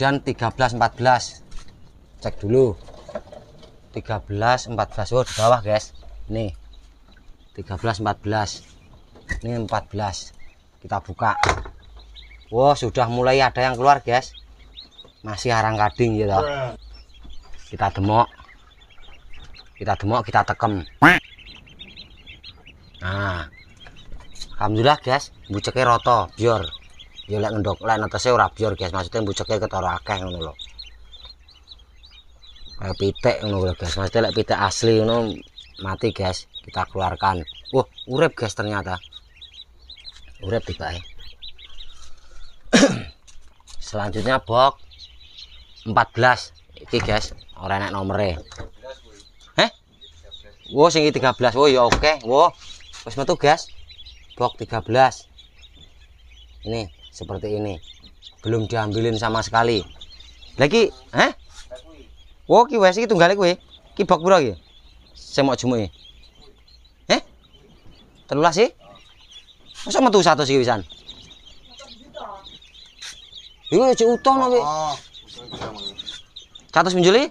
kemudian 13 14 cek dulu 13 14 oh di bawah guys nih 13 14 ini 14 kita buka Wow sudah mulai ada yang keluar guys masih arang kading gitu kita demok kita demok kita tekem nah Alhamdulillah guys buceknya roto biar ya lek ngendok lek netese ora biar guys maksudnya buceke ketara akeh ngono lho kayak pitik ngono lho guys maksudnya lek pitik asli ngono mati guys kita keluarkan wah urip guys ternyata urip tiba ya selanjutnya box 14 iki guys ora enak nomere eh wo sing 13 wo ya oke okay. wo wis metu guys box 13 ini seperti ini belum diambilin sama sekali lagi eh wow, ki wes lagi. nggak kowe. kibak berapa ya saya mau cumi Eh? lah sih? Masa metu satu sih wisan? Iku cek utuh nabi. kowe. Heeh. nah, menjuli?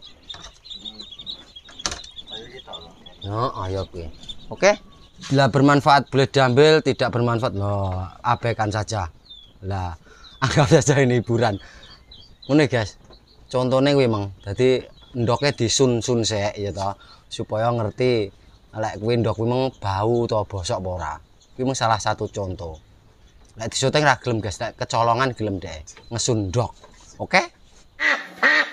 ayo kowe. Oke. Bila bermanfaat boleh diambil, tidak bermanfaat, lo abaikan saja. lah anggap saja ini hiburan ini guys contohnya gue emang jadi ndoknya disun sun sih ya toh supaya ngerti lek gue ndok memang bau atau bosok bora itu salah satu contoh lek disuting ra gelem guys lek kecolongan gelem deh ngesundok oke ah, ah.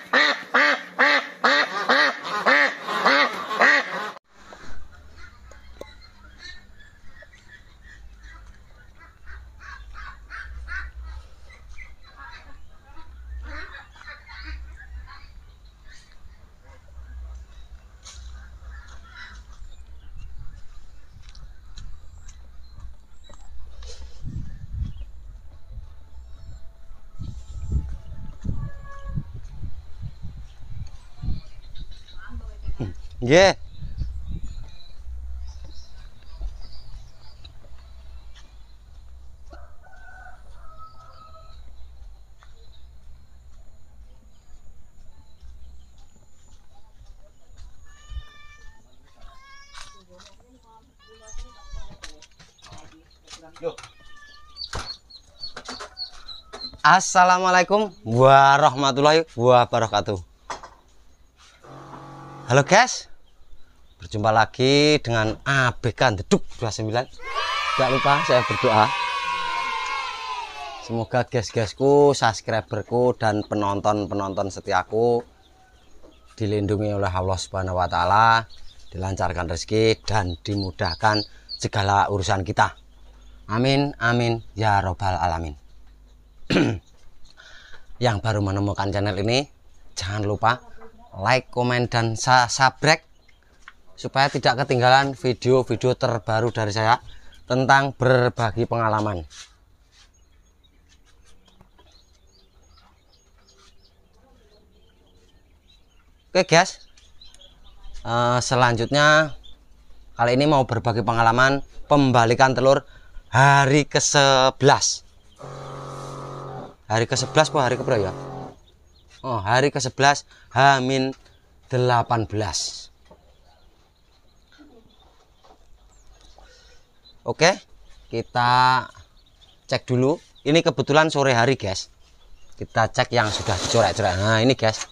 Nggih. Assalamualaikum warahmatullahi wabarakatuh. Halo guys. Jumpa lagi dengan ABK Deduk 29. Jangan lupa saya berdoa. Semoga guys-guysku, subscriberku dan penonton-penonton setiaku dilindungi oleh Allah Subhanahu wa taala, dilancarkan rezeki dan dimudahkan segala urusan kita. Amin amin ya robbal alamin. Yang baru menemukan channel ini, jangan lupa like, komen, dan subscribe supaya tidak ketinggalan video-video terbaru dari saya tentang berbagi pengalaman. Oke guys, uh, selanjutnya kali ini mau berbagi pengalaman pembalikan telur hari ke-11. Hari ke-11 po hari ke ya? Oh, hari ke-11 Hamin 18 Oke, kita cek dulu. Ini kebetulan sore hari, guys. Kita cek yang sudah dicorek-corek. Nah, ini, guys.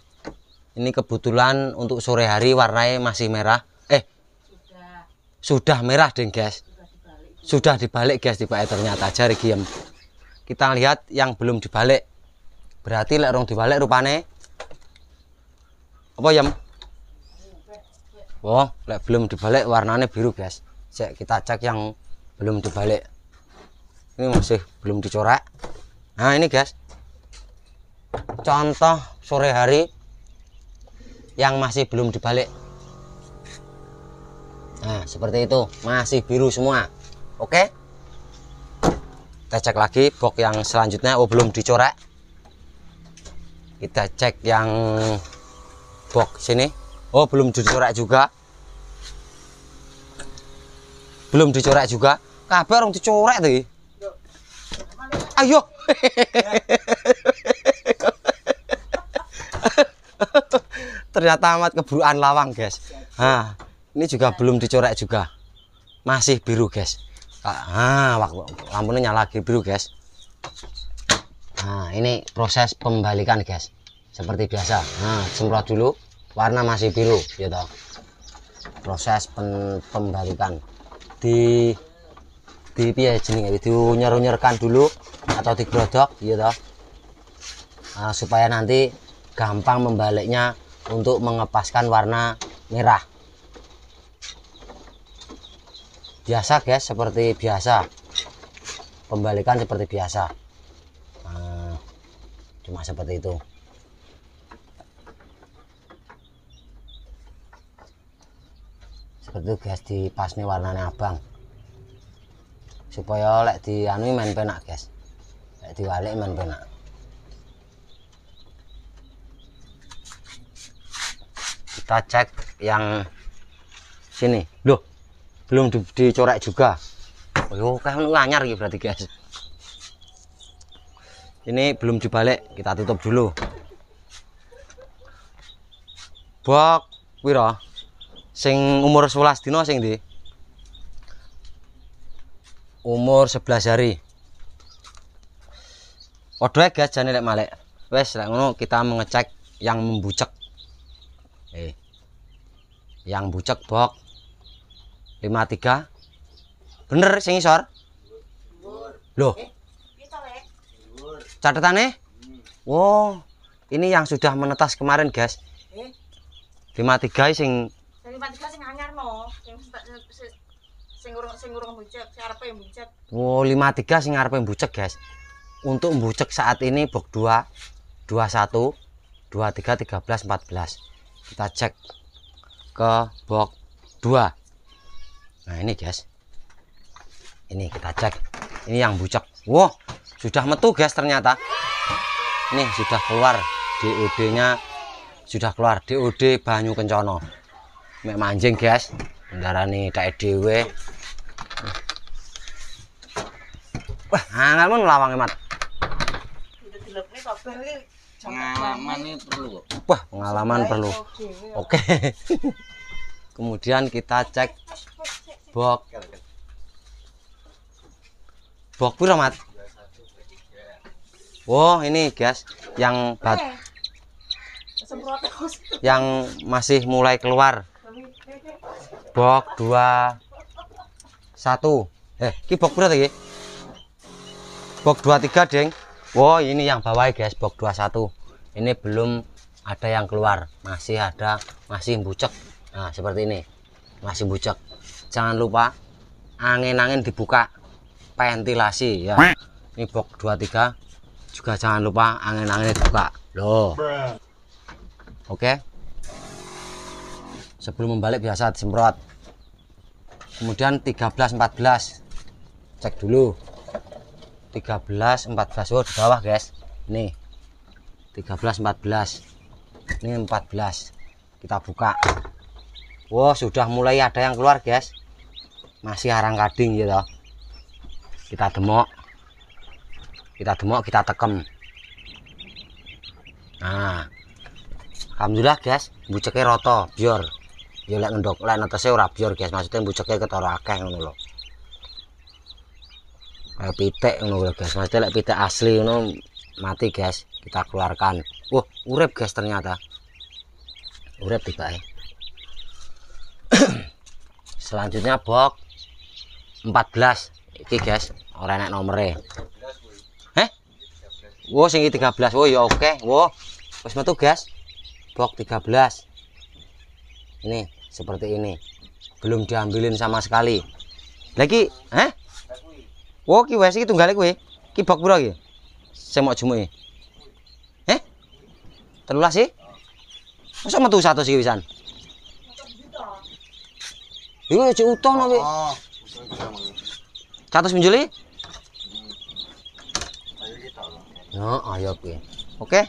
Ini kebetulan untuk sore hari warnanya masih merah. Eh, sudah, sudah merah, deh, guys. Sudah dibalik, sudah dibalik guys, dibalik eh, ternyata jari giem. Kita lihat yang belum dibalik. Berarti lerong dibalik rupane apa, ya? Wah, oh, belum dibalik warnanya biru, guys. Cek kita cek yang belum dibalik ini masih belum dicorak nah ini guys contoh sore hari yang masih belum dibalik nah seperti itu masih biru semua oke kita cek lagi box yang selanjutnya oh belum dicorak kita cek yang box sini oh belum dicorak juga belum dicorek juga kabar orang dicorek tuh ayo ternyata amat keburuan lawang guys nah ini juga belum dicorek juga masih biru guys ah, ah waktu lampunya nyala lagi biru guys nah ini proses pembalikan guys seperti biasa nah semprot dulu warna masih biru gitu proses pembalikan di di piye jenenge nyer-nyerkan dulu atau digrodok gitu iya toh. Nah, supaya nanti gampang membaliknya untuk mengepaskan warna merah. Biasa guys, seperti biasa. Pembalikan seperti biasa. Nah, cuma seperti itu. betul guys di pasne warnanya abang supaya lek di anu main penak guys lek diwalik main penak kita cek yang sini loh belum di, dicorek juga oh kan anyar ya berarti guys ini belum dibalik kita tutup dulu bok wira sing umur 11 dino sing ndi umur 11 hari padha ae guys lek malek wis lek ngono kita mengecek yang membucek eh yang bucek bok 53 bener sing isor lho eh, catatannya hmm. Oh, wow ini yang sudah menetas kemarin guys eh. 53 sing liwat iku Oh, 53 sing arepe oh, mbucek, guys. Untuk mbucek saat ini box 2 21 23 13 14. Kita cek ke box 2. Nah, ini guys. Ini kita cek. Ini yang bucek. Wow, sudah metu guys ternyata. Nih, sudah keluar DOD-nya sudah keluar DOD Banyu Kencono mek mancing guys kendaraan tak dhewe wah angel mun lawange mat pengalaman perlu wah pengalaman perlu ya. oke kemudian kita cek box box piro mat Wow, oh, ini guys, yang bat eh, yang masih mulai keluar Eh, box 2 1. Eh, iki box berapa iki? Bok 23, deng Wow, ini yang bawah guys, bok 21. Ini belum ada yang keluar. Masih ada, masih bucek. Nah, seperti ini. Masih bucek. Jangan lupa angin-angin dibuka ventilasi ya. Ini box 23 juga jangan lupa angin-angin dibuka. Loh. Oke. Okay sebelum membalik biasa disemprot kemudian 13 14 cek dulu 13 14 oh di bawah guys nih 13 14 ini 14 kita buka wow oh, sudah mulai ada yang keluar guys masih arang kading gitu kita demok kita demok kita tekem nah Alhamdulillah guys buceknya roto biar ya lek ngendok lek netese ora biyor guys maksudnya bujuke ketara akeh ngono lho kayak pitik ngono lho guys maksudnya lek pitik asli ngono mati guys kita keluarkan wah urep guys ternyata urep tiba ya selanjutnya box 14 iki guys ora enak nomere eh wo sing 13 wo ya oke okay. wo wis metu guys box 13 ini seperti ini belum diambilin sama sekali lagi eh wo ki wes iki tunggale eh. kowe ki bok pura ki sing mok jumuke eh telulas sih eh? masa metu satu sih wisan Iya, cek utuh nabi. Satu semenjuli? No, ayo oke. Oke.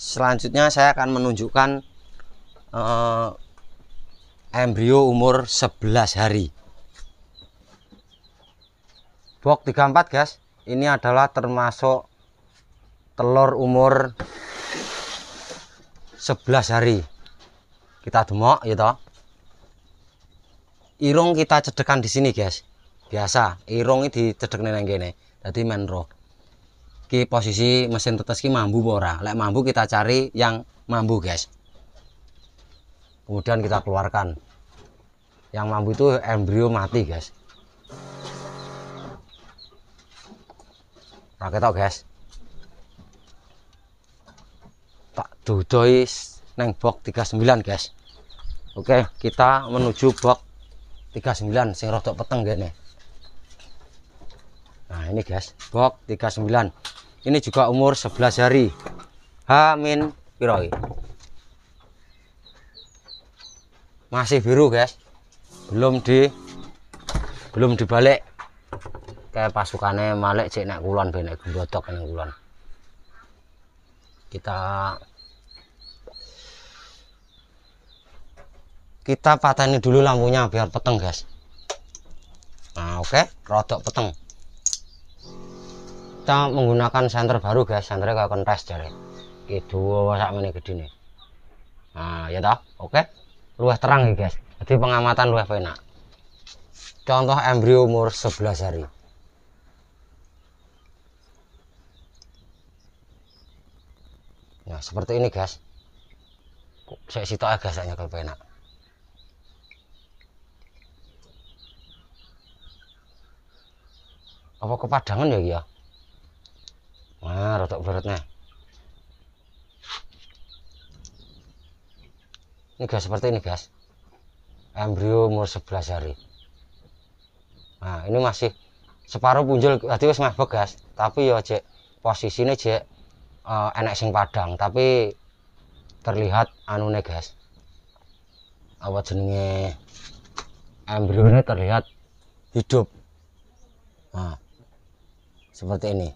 Selanjutnya saya akan menunjukkan uh, embrio umur 11 hari box 34 guys ini adalah termasuk telur umur 11 hari kita demok gitu irung kita cedekan di sini guys biasa irung ini cedek yang gini jadi menro ki posisi mesin tetes ki mambu bora lek mambu kita cari yang mambu guys kemudian kita keluarkan yang mampu itu embrio mati guys Rakyat tau, guys tak dodoi neng box 39 guys oke kita menuju box 39 sing rodok peteng gini nah ini guys box 39 ini juga umur 11 hari Hamin piroi masih biru guys belum di belum dibalik kayak pasukannya malik cek naik kulon benek gembotok yang gulon kita kita ini dulu lampunya biar peteng guys nah oke okay. rodok peteng kita menggunakan senter baru guys senternya kayak kontes jadi gitu ini gede nih nah ya dah oke okay. luas terang nih guys jadi pengamatan luwih enak contoh embrio umur 11 hari nah seperti ini guys saya sitok aja saya kalau penak apa kepadangan ya ya nah rotok beratnya ini guys seperti ini guys embrio umur 11 hari nah ini masih separuh punjul tadi wis bagus tapi ya cek posisinya cek uh, enek sing padang tapi terlihat anu guys apa jenenge ini terlihat hidup nah seperti ini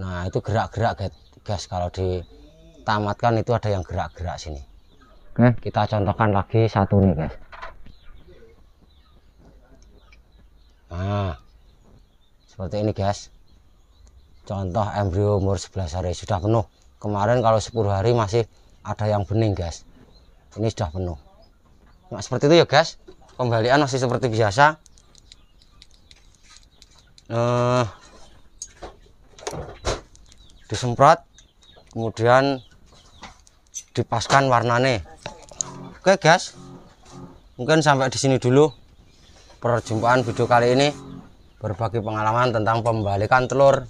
nah itu gerak-gerak guys kalau ditamatkan itu ada yang gerak-gerak sini Oke, kita contohkan lagi satu nih, guys. Nah, seperti ini, guys. Contoh embrio umur 11 hari sudah penuh. Kemarin kalau 10 hari masih ada yang bening, guys. Ini sudah penuh. Nah, seperti itu ya, guys. Pembalian masih seperti biasa. Eh, disemprot, kemudian dipaskan warnane oke guys mungkin sampai di sini dulu perjumpaan video kali ini berbagi pengalaman tentang pembalikan telur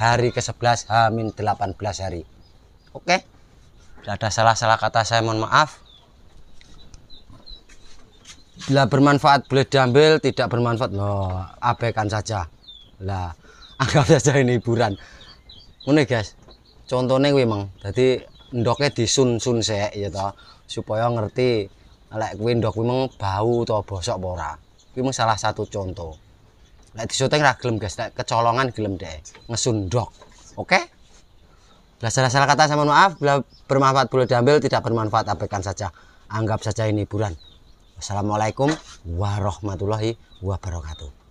hari ke-11 H-18 hari oke tidak ada salah-salah kata saya mohon maaf bila bermanfaat boleh diambil tidak bermanfaat no abaikan saja lah anggap saja ini hiburan ini guys contohnya memang jadi ndoke disun-sun sik ya toh supaya ngerti lek kuwi ndok kuwi meng bau utawa bosok apa ora kuwi salah satu contoh lek disuting ra gelem guys lek kecolongan gelem deh ngesundok oke okay? bila salah-salah kata sama maaf bila bermanfaat boleh diambil tidak bermanfaat abaikan saja anggap saja ini hiburan Assalamualaikum warahmatullahi wabarakatuh